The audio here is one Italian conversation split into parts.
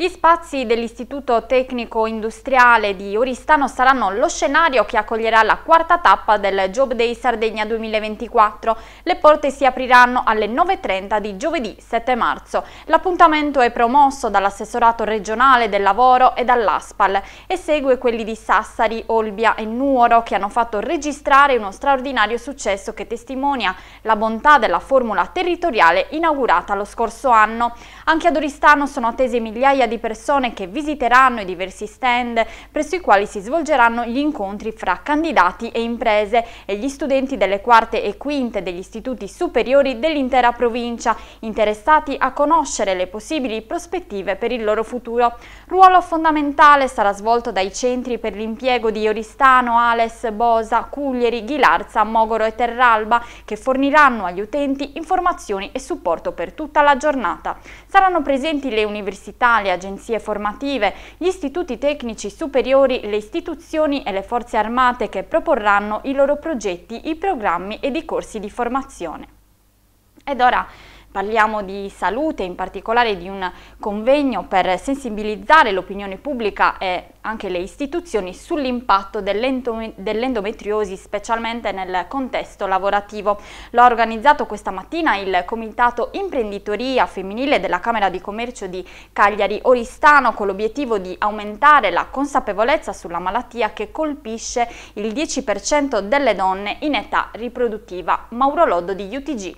Gli spazi dell'Istituto Tecnico Industriale di Oristano saranno lo scenario che accoglierà la quarta tappa del Job Day Sardegna 2024. Le porte si apriranno alle 9.30 di giovedì 7 marzo. L'appuntamento è promosso dall'assessorato regionale del lavoro e dall'ASPAL e segue quelli di Sassari, Olbia e Nuoro che hanno fatto registrare uno straordinario successo che testimonia la bontà della formula territoriale inaugurata lo scorso anno. Anche ad Oristano sono attese migliaia di di persone che visiteranno i diversi stand presso i quali si svolgeranno gli incontri fra candidati e imprese e gli studenti delle quarte e quinte degli istituti superiori dell'intera provincia, interessati a conoscere le possibili prospettive per il loro futuro. Ruolo fondamentale sarà svolto dai centri per l'impiego di Oristano, Ales, Bosa, Cuglieri, Ghilarza, Mogoro e Terralba, che forniranno agli utenti informazioni e supporto per tutta la giornata. Saranno presenti le università, le agenzie formative, gli istituti tecnici superiori, le istituzioni e le forze armate che proporranno i loro progetti, i programmi ed i corsi di formazione. Ed ora Parliamo di salute, in particolare di un convegno per sensibilizzare l'opinione pubblica e anche le istituzioni sull'impatto dell'endometriosi specialmente nel contesto lavorativo. L'ha organizzato questa mattina il Comitato Imprenditoria Femminile della Camera di Commercio di Cagliari Oristano con l'obiettivo di aumentare la consapevolezza sulla malattia che colpisce il 10% delle donne in età riproduttiva. Mauro Lodo di UTG.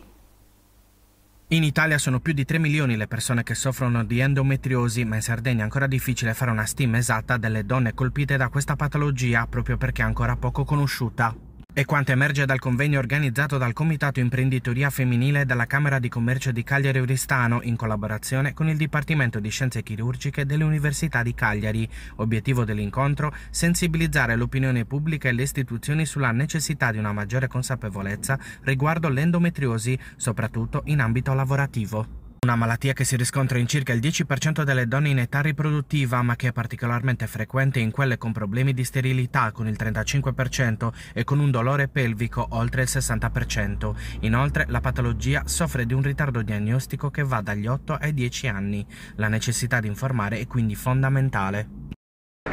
In Italia sono più di 3 milioni le persone che soffrono di endometriosi, ma in Sardegna è ancora difficile fare una stima esatta delle donne colpite da questa patologia proprio perché è ancora poco conosciuta. È quanto emerge dal convegno organizzato dal Comitato Imprenditoria Femminile della Camera di Commercio di Cagliari Uristano in collaborazione con il Dipartimento di Scienze Chirurgiche dell'Università di Cagliari. Obiettivo dell'incontro sensibilizzare l'opinione pubblica e le istituzioni sulla necessità di una maggiore consapevolezza riguardo l'endometriosi, soprattutto in ambito lavorativo. Una malattia che si riscontra in circa il 10% delle donne in età riproduttiva, ma che è particolarmente frequente in quelle con problemi di sterilità con il 35% e con un dolore pelvico oltre il 60%. Inoltre la patologia soffre di un ritardo diagnostico che va dagli 8 ai 10 anni. La necessità di informare è quindi fondamentale.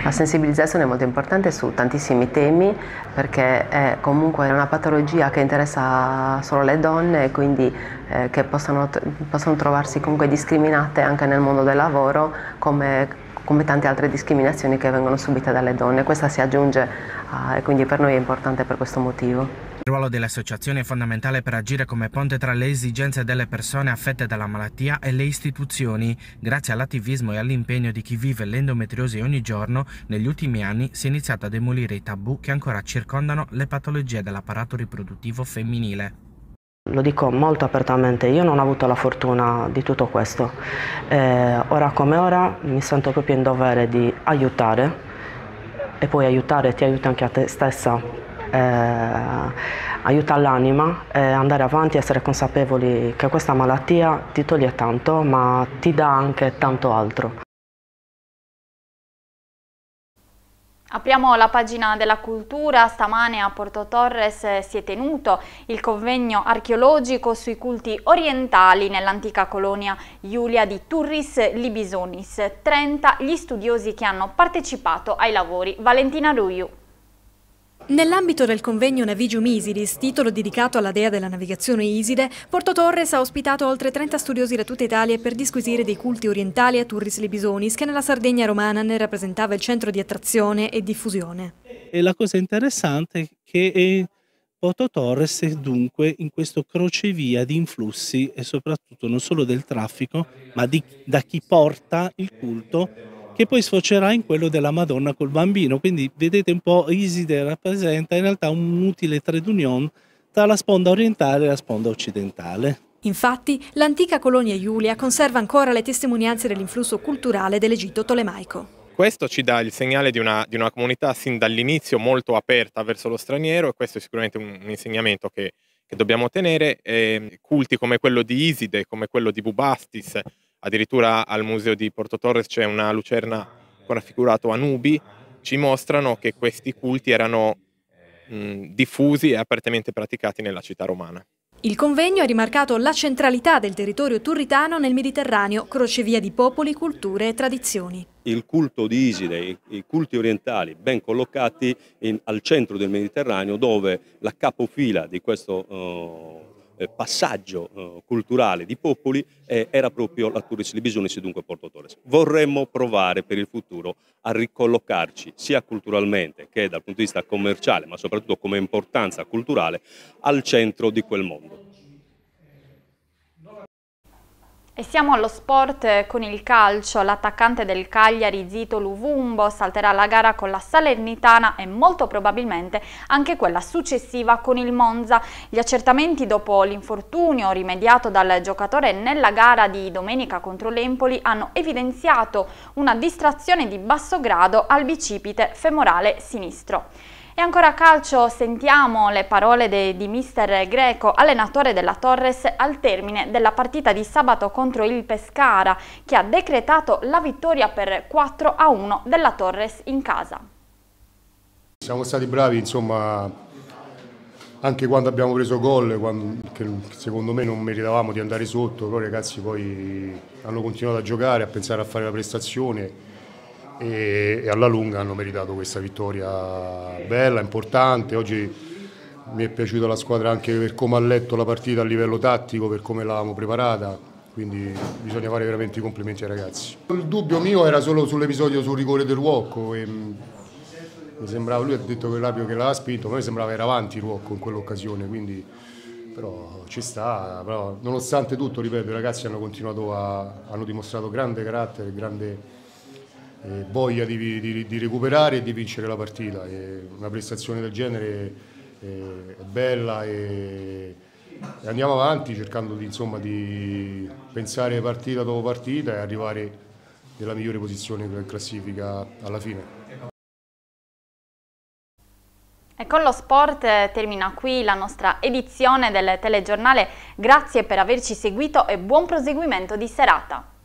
La sensibilizzazione è molto importante su tantissimi temi perché è comunque una patologia che interessa solo le donne e quindi eh, che possono, possono trovarsi comunque discriminate anche nel mondo del lavoro come come tante altre discriminazioni che vengono subite dalle donne. Questa si aggiunge uh, e quindi per noi è importante per questo motivo. Il ruolo dell'associazione è fondamentale per agire come ponte tra le esigenze delle persone affette dalla malattia e le istituzioni. Grazie all'attivismo e all'impegno di chi vive l'endometriosi ogni giorno, negli ultimi anni si è iniziato a demolire i tabù che ancora circondano le patologie dell'apparato riproduttivo femminile. Lo dico molto apertamente, io non ho avuto la fortuna di tutto questo. Eh, ora come ora mi sento proprio in dovere di aiutare e poi aiutare ti aiuta anche a te stessa eh, aiuta l'anima eh, andare avanti, essere consapevoli che questa malattia ti toglie tanto, ma ti dà anche tanto altro. Apriamo la pagina della cultura, stamane a Porto Torres si è tenuto il convegno archeologico sui culti orientali nell'antica colonia Iulia di Turris Libisonis, 30 gli studiosi che hanno partecipato ai lavori. Valentina Ruiu. Nell'ambito del convegno Navigium Isiris, titolo dedicato alla dea della navigazione Iside, Porto Torres ha ospitato oltre 30 studiosi da tutta Italia per disquisire dei culti orientali a Turris Libisonis, che nella Sardegna romana ne rappresentava il centro di attrazione e diffusione. E la cosa interessante è che eh, Porto Torres è dunque in questo crocevia di influssi e soprattutto non solo del traffico, ma di, da chi porta il culto che poi sfocerà in quello della Madonna col bambino. Quindi vedete un po' Iside rappresenta in realtà un utile trade union tra la sponda orientale e la sponda occidentale. Infatti, l'antica colonia Iulia conserva ancora le testimonianze dell'influsso culturale dell'Egitto tolemaico. Questo ci dà il segnale di una, di una comunità sin dall'inizio molto aperta verso lo straniero e questo è sicuramente un, un insegnamento che, che dobbiamo tenere. E ehm, culti come quello di Iside, come quello di Bubastis, addirittura al museo di Porto Torres c'è una lucerna con raffigurato Anubi, ci mostrano che questi culti erano mh, diffusi e apertamente praticati nella città romana. Il convegno ha rimarcato la centralità del territorio turritano nel Mediterraneo, crocevia di popoli, culture e tradizioni. Il culto di Iside, i culti orientali ben collocati in, al centro del Mediterraneo dove la capofila di questo uh, eh, passaggio eh, culturale di popoli eh, era proprio la Turris Libisonese e dunque Porto Torres. Vorremmo provare per il futuro a ricollocarci sia culturalmente che dal punto di vista commerciale, ma soprattutto come importanza culturale, al centro di quel mondo. E siamo allo sport con il calcio, l'attaccante del Cagliari Zito Luvumbo salterà la gara con la Salernitana e molto probabilmente anche quella successiva con il Monza. Gli accertamenti dopo l'infortunio rimediato dal giocatore nella gara di domenica contro l'Empoli hanno evidenziato una distrazione di basso grado al bicipite femorale sinistro. E ancora a calcio sentiamo le parole de, di mister Greco, allenatore della Torres, al termine della partita di sabato contro il Pescara, che ha decretato la vittoria per 4 a 1 della Torres in casa. Siamo stati bravi, insomma, anche quando abbiamo preso gol, quando, che secondo me non meritavamo di andare sotto, però i ragazzi poi hanno continuato a giocare, a pensare a fare la prestazione e, e alla lunga hanno meritato questa vittoria bella, importante. Oggi mi è piaciuta la squadra anche per come ha letto la partita a livello tattico, per come l'avevamo preparata, quindi bisogna fare veramente i complimenti ai ragazzi. Il dubbio mio era solo sull'episodio sul rigore del Ruocco, mm, mi sembrava, lui ha detto che l'Apio che l'ha spinto, ma me sembrava era avanti Ruocco in quell'occasione, quindi però ci sta, però, nonostante tutto, ripeto, i ragazzi hanno continuato a, hanno dimostrato grande carattere, grande eh, voglia di, di, di, recuperare e di vincere la partita. E una prestazione del genere eh, è bella e, e, andiamo avanti cercando di, insomma, di, pensare partita dopo partita e arrivare nella migliore posizione in classifica alla fine. E con lo sport eh, termina qui la nostra edizione del telegiornale. Grazie per averci seguito e buon proseguimento di serata.